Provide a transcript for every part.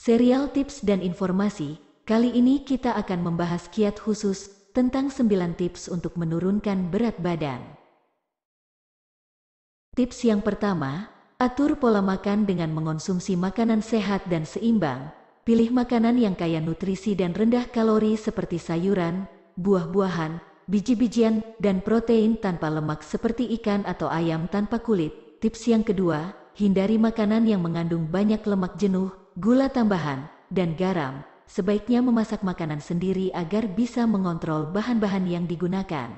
serial tips dan informasi, kali ini kita akan membahas kiat khusus tentang 9 tips untuk menurunkan berat badan. Tips yang pertama, atur pola makan dengan mengonsumsi makanan sehat dan seimbang. Pilih makanan yang kaya nutrisi dan rendah kalori seperti sayuran, buah-buahan, biji-bijian, dan protein tanpa lemak seperti ikan atau ayam tanpa kulit. Tips yang kedua, hindari makanan yang mengandung banyak lemak jenuh gula tambahan, dan garam, sebaiknya memasak makanan sendiri agar bisa mengontrol bahan-bahan yang digunakan.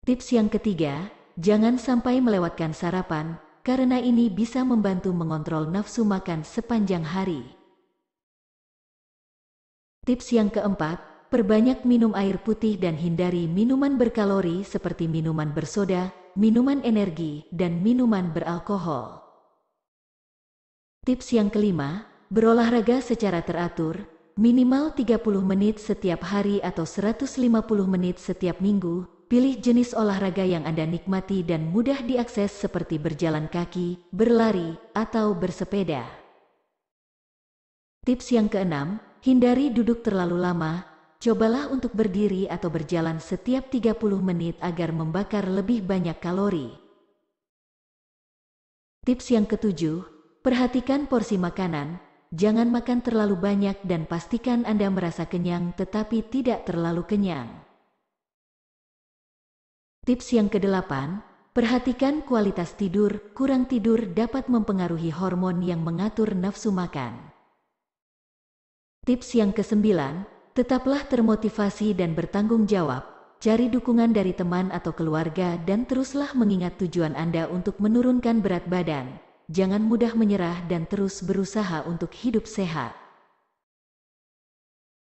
Tips yang ketiga, jangan sampai melewatkan sarapan, karena ini bisa membantu mengontrol nafsu makan sepanjang hari. Tips yang keempat, perbanyak minum air putih dan hindari minuman berkalori seperti minuman bersoda, minuman energi, dan minuman beralkohol. Tips yang kelima, berolahraga secara teratur, minimal 30 menit setiap hari atau 150 menit setiap minggu, pilih jenis olahraga yang Anda nikmati dan mudah diakses seperti berjalan kaki, berlari, atau bersepeda. Tips yang keenam, hindari duduk terlalu lama, cobalah untuk berdiri atau berjalan setiap 30 menit agar membakar lebih banyak kalori. Tips yang ketujuh, Perhatikan porsi makanan, jangan makan terlalu banyak dan pastikan Anda merasa kenyang tetapi tidak terlalu kenyang. Tips yang kedelapan, perhatikan kualitas tidur. Kurang tidur dapat mempengaruhi hormon yang mengatur nafsu makan. Tips yang kesembilan, tetaplah termotivasi dan bertanggung jawab. Cari dukungan dari teman atau keluarga dan teruslah mengingat tujuan Anda untuk menurunkan berat badan jangan mudah menyerah dan terus berusaha untuk hidup sehat.